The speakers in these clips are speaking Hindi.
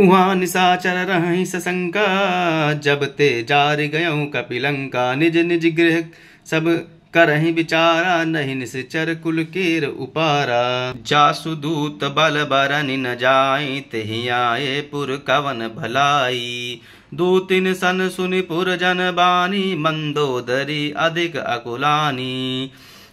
उहाँ निशाचर रही सशंका जब ते जार गय कपिलंका निज निज गृह सब करही बिचारा नहीं निश्चर कुल केर उपारा जासु दूत बल बरनि न जाय तही आए पुर कवन भलाई दूतिन सन सुनि पुर जन बानी मंदोदरी अधिक अकुलानी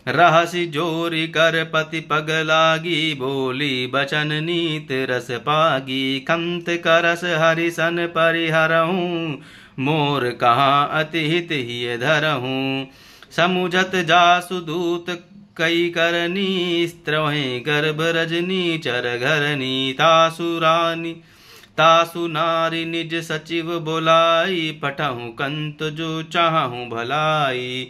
रहसी जोरी कर पति पग लागी बोली बचन नीत रस पागी कंत करस सन परिहरहूँ मोर कहाँ अतिहित ही धरहूँ समुझत जासु दूत कई करनी स्त्रवहें गर्भ रजनी चर घरनी तासुरानी तासु नारी निज सचिव बोलाई पठहूँ कंत जो चाहूँ भलाई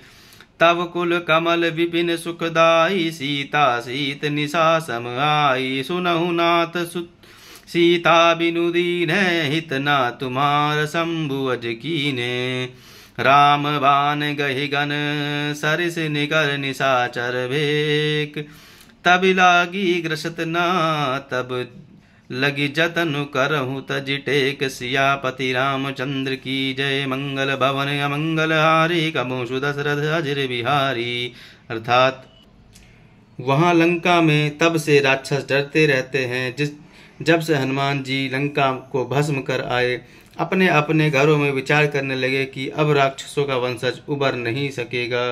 तव कुल कमल विपिन सुखदाई सीता सीत निशा सम आई सुनहु नाथ सु सीता बिनु दीन हित ना तुम्हार शंभु अज कीने राम बान गहि गन सरिस निगर निशाचर भेक तब लागी ग्रसत ना तब लगी जतनु करहु तज टेक पति रामचंद्र की जय मंगल भवन अमंगल हारी कमुषु दशरथ अजर बिहारी अर्थात वहाँ लंका में तब से राक्षस डरते रहते हैं जिस जब से हनुमान जी लंका को भस्म कर आए अपने अपने घरों में विचार करने लगे कि अब राक्षसों का वंशज उबर नहीं सकेगा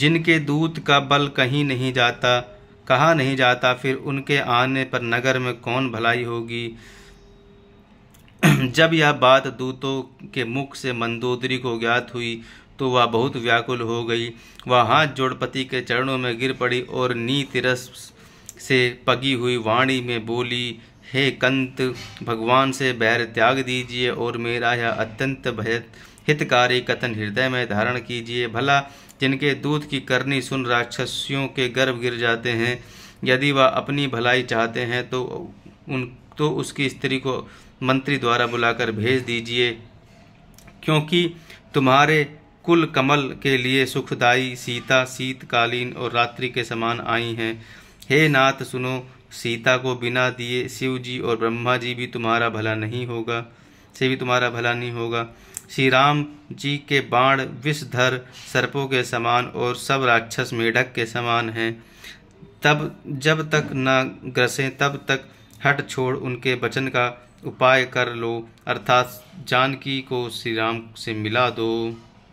जिनके दूत का बल कहीं नहीं जाता कहा नहीं जाता फिर उनके आने पर नगर में कौन भलाई होगी जब यह बात दूतों के मुख से मंदोदरी को ज्ञात हुई तो वह बहुत व्याकुल हो गई वह हाथ जोड़पति के चरणों में गिर पड़ी और नी तिरस से पगी हुई वाणी में बोली हे कंत भगवान से बैर त्याग दीजिए और मेरा यह अत्यंत भय हितकारी कथन हृदय में धारण कीजिए भला जिनके दूध की करनी सुन राक्षसियों के गर्भ गिर जाते हैं यदि वह अपनी भलाई चाहते हैं तो उन तो उसकी स्त्री को मंत्री द्वारा बुलाकर भेज दीजिए क्योंकि तुम्हारे कुल कमल के लिए सुखदाई सीता शीतकालीन और रात्रि के समान आई हैं हे नाथ सुनो सीता को बिना दिए शिव जी और ब्रह्मा जी भी तुम्हारा भला नहीं होगा से भी तुम्हारा भला नहीं होगा श्री राम जी के बाण विषधर सर्पों के समान और सब राक्षस मेढक के समान हैं तब जब तक न ग्रसें तब तक हट छोड़ उनके वचन का उपाय कर लो अर्थात जानकी को श्री राम से मिला दो